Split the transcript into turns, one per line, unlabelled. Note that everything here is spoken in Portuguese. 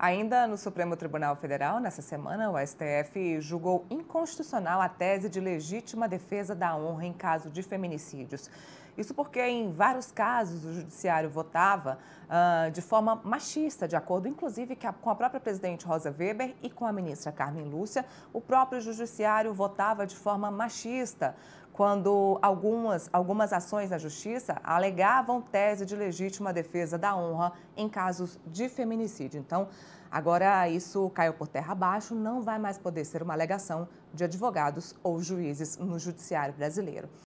Ainda no Supremo Tribunal Federal, nessa semana, o STF julgou inconstitucional a tese de legítima defesa da honra em caso de feminicídios. Isso porque, em vários casos, o judiciário votava uh, de forma machista, de acordo, inclusive, com a própria presidente Rosa Weber e com a ministra Carmen Lúcia. O próprio judiciário votava de forma machista, quando algumas, algumas ações na justiça alegavam tese de legítima defesa da honra em casos de feminicídio. Então, agora isso caiu por terra abaixo, não vai mais poder ser uma alegação de advogados ou juízes no judiciário brasileiro.